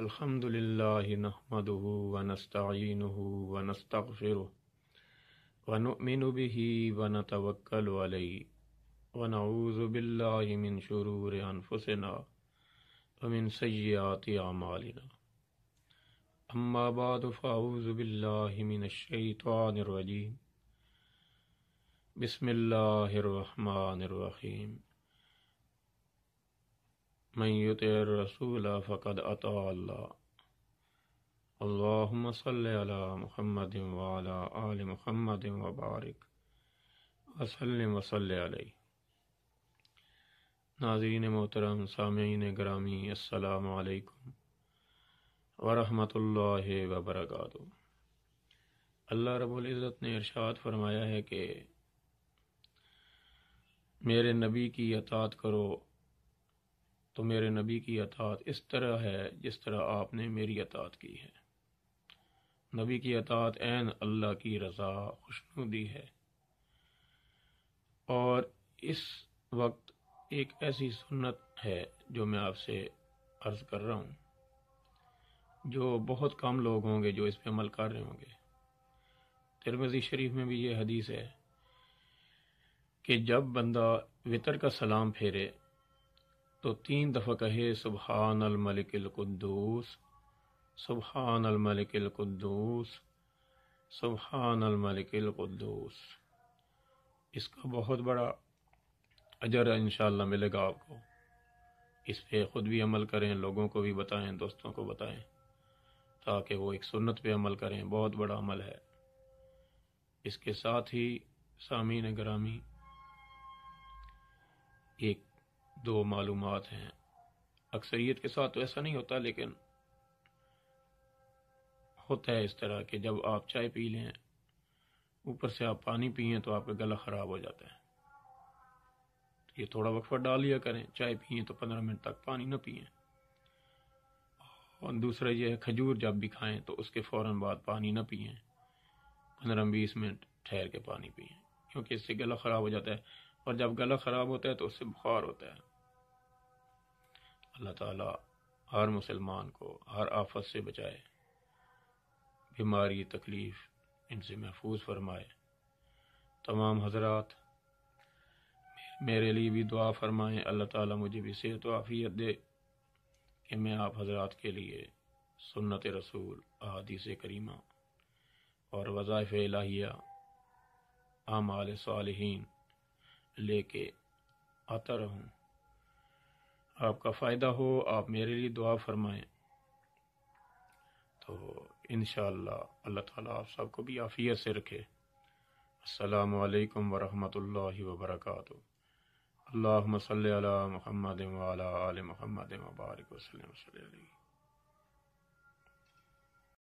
الحمد لله نحمده ونستعينه ونستغفره ونؤمن به ونتوكل عليه ونعوذ بالله من شرور انفسنا ومن سيئات اعمالنا اما بعد فاعوذ بالله من الشيطان الرجيم بسم الله الرحمن الرحيم من يطع الرسول فقد أطاع الله اللهم صل على محمد وعلى آل محمد وبارك وسلم وصل عليه नाजीन मोहतरम सामीन ग्रामी असलकम वरहमतुल्लाह वबरक अल्लाह रबुल्ज़त ने इरशाद फरमाया है कि मेरे नबी की अतात करो तो मेरे नबी की अतात इस तरह है जिस तरह आपने मेरी अतात की है नबी की अतात एन अल्लाह की रज़ा खुशनुदी है और इस वक्त एक ऐसी सुन्नत है जो मैं आपसे अर्ज़ कर रहा हूँ जो बहुत कम लोग होंगे जो इस पर अमल कर रहे होंगे तिरमजी शरीफ में भी ये हदीस है कि जब बंदा वितर का सलाम फेरे तो तीन दफ़ा कहे सुबहान अलमलिकद्दूस सुबहान अलमलिकद्दूस सुबहान अलमलिकद्दूस इसका बहुत बड़ा अजर इन मिलेगा आपको इस पर ख़ुद भी अमल करें लोगों को भी बताएं दोस्तों को बताएं ताकि वो एक सुन्नत पे अमल करें बहुत बड़ा अमल है इसके साथ ही सामीन ग्रामी एक दो मालूम हैं अक्सरियत के साथ तो ऐसा नहीं होता लेकिन होता है इस तरह कि जब आप चाय पी लें ऊपर से आप पानी पिए तो आपका गला ख़राब हो जाता है तो ये थोड़ा वक्फा डाल लिया करें चाय पिए तो पंद्रह मिनट तक पानी ना पिए और दूसरा यह है खजूर जब भी खाएं तो उसके फ़ौर बाद पानी ना पिए पंद्रह बीस मिनट ठहर के पानी पिए क्योंकि इससे गला ख़राब हो जाता है और जब गला ख़राब होता है तो उससे बुखार होता है अल्लाह ताला हर मुसलमान को हर आफत से बचाए बीमारी तकलीफ़ इनसे महफूज फरमाए तमाम हजरात मेरे लिए भी दुआ फरमाएं अल्लाह ताला मुझे भी सेहत व आफ़ियत दे कि मैं आप हजरात के लिए सुन्नत रसूल अदीस करीमा और वज़ाइफ़ इलाहिया आमाल सालहीन लेके आता रहूं आपका फ़ायदा हो आप मेरे लिए दुआ फरमाएं तो इन अल्लाह ताला आप सबको भी आफियत से रखे अल्लाम वरहमल वबरक अल्लाह सल महमद वाल महमद मुबारक वसलम